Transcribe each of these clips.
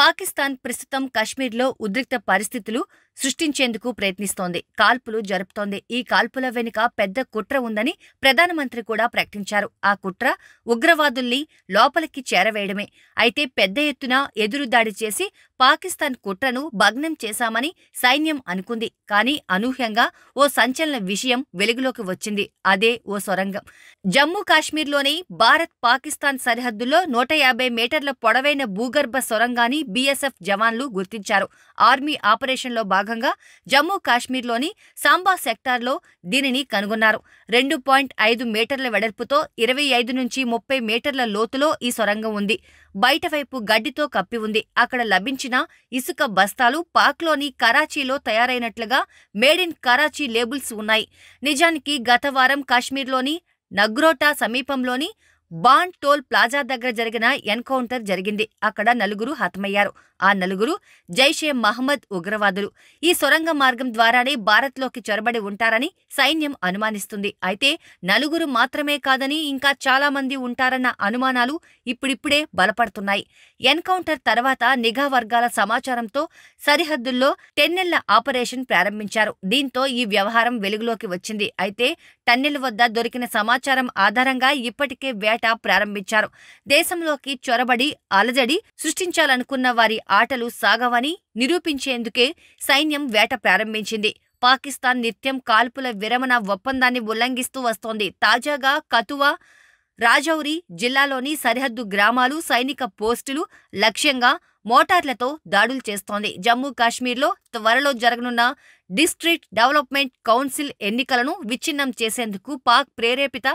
పాకిస్తాన్ ప్రస్తుతం కశ్మీర్లో ఉద్రిక్త పరిస్థితులు సృష్టించేందుకు ప్రయత్నిస్తోంది కాల్పులు జరుపుతోంది ఈ కాల్పుల వెనుక పెద్ద కుట్ర ఉందని ప్రధానమంత్రి కూడా ప్రకటించారు ఆ కుట్ర ఉగ్రవాదుల్ని లోపలికి చేరవేయడమే అయితే పెద్ద ఎత్తున ఎదురుదాడి చేసి పాకిస్తాన్ కుట్రను భగ్నం చేశామని సైన్యం అనుకుంది కానీ అనూహ్యంగా ఓ సంచలన విషయం వెలుగులోకి వచ్చింది అదే ఓ సొరంగం జమ్మూ కాశ్మీర్లోని భారత్ పాకిస్తాన్ సరిహద్దుల్లో నూట యాభై మీటర్ల పొడవైన భూగర్భ సొరంగాన్ని బీఎస్ఎఫ్ జవాన్లు గుర్తించారు ఆర్మీ ఆపరేషన్లో భాగంగా భాగంగా జమ్మూ కాశ్మీర్లోని సాంబా సెక్టార్లో దీనిని కనుగొన్నారు రెండు పాయింట్ ఐదు మీటర్ల వెడల్పుతో ఇరవై ఐదు నుంచి ముప్పై మీటర్ల లోతులో ఈ సొరంగం ఉంది బయటవైపు గడ్డితో కప్పి ఉంది అక్కడ లభించిన ఇసుక బస్తాలు పాక్లోని కరాచీలో తయారైనట్లుగా మేడ్ ఇన్ కరాచీ లేబుల్స్ ఉన్నాయి నిజానికి గత వారం కాశ్మీర్లోని నగ్రోటా సమీపంలోని బాండ్ టోల్ ప్లాజా దగ్గర జరిగిన ఎన్కౌంటర్ జరిగింది అక్కడ నలుగురు హతమయ్యారు ఆ నలుగురు జైషే మహమ్మద్ ఉగ్రవాదులు ఈ సొరంగ మార్గం ద్వారానే భారత్లోకి చొరబడి ఉంటారని సైన్యం అనుమానిస్తుంది అయితే నలుగురు మాత్రమే కాదని ఇంకా చాలా మంది ఉంటారన్న అనుమానాలు ఇప్పుడిప్పుడే బలపడుతున్నాయి ఎన్కౌంటర్ తర్వాత నిఘా వర్గాల సమాచారంతో సరిహద్దుల్లో టెన్నెళ్ల ఆపరేషన్ ప్రారంభించారు దీంతో ఈ వ్యవహారం వెలుగులోకి వచ్చింది అయితే టన్నెల్ వద్ద దొరికిన సమాచారం ఆధారంగా ఇప్పటికే వేట ప్రారంభించారు దేశంలోకి చొరబడి అలజడి సృష్టించాలనుకున్న వారి ఆటలు సాగవని నిరూపించేందుకే సైన్యం వేట ప్రారంభించింది పాకిస్తాన్ నిత్యం కాల్పుల విరమణ ఒప్పందాన్ని ఉల్లంఘిస్తూ వస్తోంది తాజాగా కతువా రాజౌరి జిల్లాలోని సరిహద్దు గ్రామాలు సైనిక పోస్టులు లక్ష్యంగా మోటార్లతో దాడులు చేస్తోంది జమ్మూ కాశ్మీర్లో త్వరలో జరగనున్న డిస్ట్రిక్ట్ డెవలప్మెంట్ కౌన్సిల్ ఎన్నికలను విచ్ఛిన్నం చేసేందుకు పాక్ ప్రేరేపిత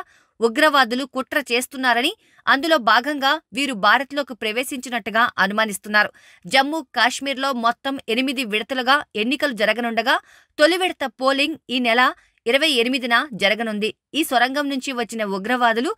ఉగ్రవాదులు కుట్ర చేస్తున్నారని అందులో భాగంగా వీరు భారత్లోకి ప్రవేశించినట్టుగా అనుమానిస్తున్నారు జమ్మూ కాశ్మీర్లో మొత్తం ఎనిమిది విడతలుగా ఎన్నికలు జరగనుండగా తొలి విడత పోలింగ్ ఈ నెల ఇరవై ఎనిమిదిన జరగనుంది ఈ సొరంగం నుంచి వచ్చిన ఉగ్రవాదులు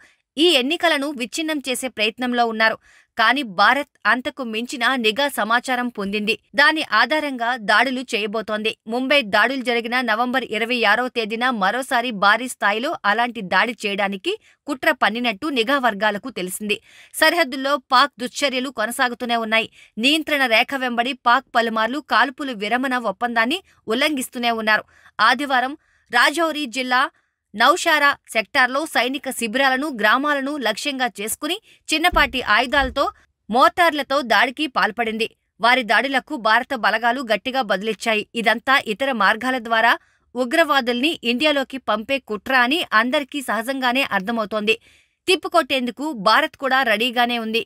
ఈ ఎన్నికలను విచ్ఛిన్నం చేసే ప్రయత్నంలో ఉన్నారు కానీ భారత్ అంతకు మించిన నిఘా సమాచారం పొందింది దాని ఆధారంగా దాడులు చేయబోతోంది ముంబై దాడులు జరిగిన నవంబర్ ఇరవై ఆరో తేదీన మరోసారి భారీ స్థాయిలో అలాంటి దాడి చేయడానికి కుట్ర పన్నినట్టు నిఘా వర్గాలకు తెలిసింది సరిహద్దుల్లో పాక్ దుశ్చర్యలు కొనసాగుతూనే ఉన్నాయి నియంత్రణ రేఖ వెంబడి పాక్ పలుమార్లు కాల్పులు విరమణ ఒప్పందాన్ని ఉల్లంఘిస్తూనే ఉన్నారు ఆదివారం రాజౌరి జిల్లా నౌషారా సెక్టార్లో సైనిక శిబిరాలను గ్రామాలను లక్ష్యంగా చేసుకుని చిన్నపాటి ఆయుధాలతో మోటార్లతో దాడికి పాల్పడింది వారి దాడులకు భారత బలగాలు గట్టిగా బదిలిచ్చాయి ఇదంతా ఇతర మార్గాల ద్వారా ఉగ్రవాదుల్ని ఇండియాలోకి పంపే కుట్ర అని అందరికీ సహజంగానే అర్థమవుతోంది తిప్పుకొట్టేందుకు భారత్ కూడా రెడీగానే ఉంది